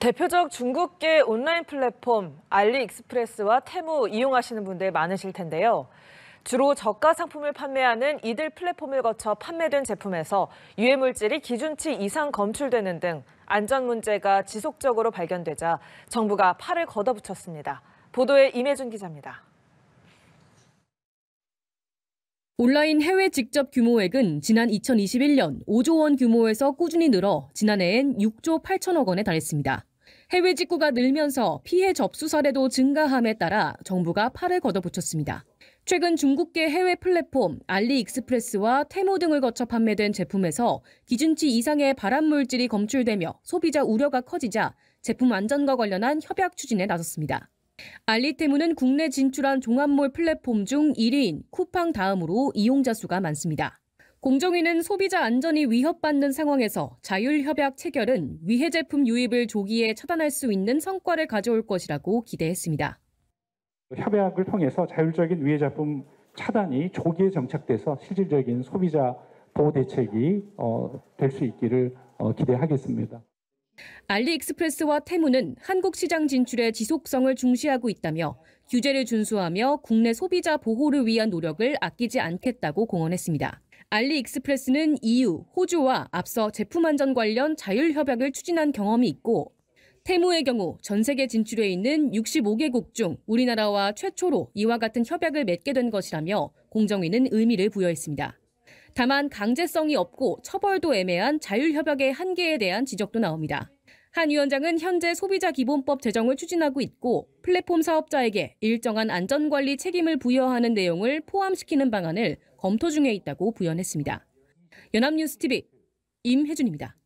대표적 중국계 온라인 플랫폼 알리익스프레스와 테무 이용하시는 분들 많으실 텐데요. 주로 저가 상품을 판매하는 이들 플랫폼을 거쳐 판매된 제품에서 유해 물질이 기준치 이상 검출되는 등 안전 문제가 지속적으로 발견되자 정부가 팔을 걷어붙였습니다. 보도에 임혜준 기자입니다. 온라인 해외 직접 규모액은 지난 2021년 5조 원 규모에서 꾸준히 늘어 지난해엔 6조 8천억 원에 달했습니다. 해외 직구가 늘면서 피해 접수 사례도 증가함에 따라 정부가 팔을 걷어붙였습니다. 최근 중국계 해외 플랫폼 알리익스프레스와 테모 등을 거쳐 판매된 제품에서 기준치 이상의 발암물질이 검출되며 소비자 우려가 커지자 제품 안전과 관련한 협약 추진에 나섰습니다. 알리테무는 국내 진출한 종합몰 플랫폼 중 1위인 쿠팡 다음으로 이용자 수가 많습니다. 공정위는 소비자 안전이 위협받는 상황에서 자율협약 체결은 위해 제품 유입을 조기에 차단할 수 있는 성과를 가져올 것이라고 기대했습니다. 협약을 통해서 자율적인 위해 제품 차단이 조기에 정착돼서 실질적인 소비자 보호 대책이 어, 될수 있기를 어, 기대하겠습니다. 알리익스프레스와 테무는 한국 시장 진출의 지속성을 중시하고 있다며 규제를 준수하며 국내 소비자 보호를 위한 노력을 아끼지 않겠다고 공언했습니다. 알리익스프레스는 EU, 호주와 앞서 제품 안전 관련 자율 협약을 추진한 경험이 있고 테무의 경우 전 세계 진출해 있는 65개국 중 우리나라와 최초로 이와 같은 협약을 맺게 된 것이라며 공정위는 의미를 부여했습니다. 다만 강제성이 없고 처벌도 애매한 자율협약의 한계에 대한 지적도 나옵니다. 한 위원장은 현재 소비자 기본법 제정을 추진하고 있고 플랫폼 사업자에게 일정한 안전관리 책임을 부여하는 내용을 포함시키는 방안을 검토 중에 있다고 부연했습니다. 연합뉴스 TV 임혜준입니다.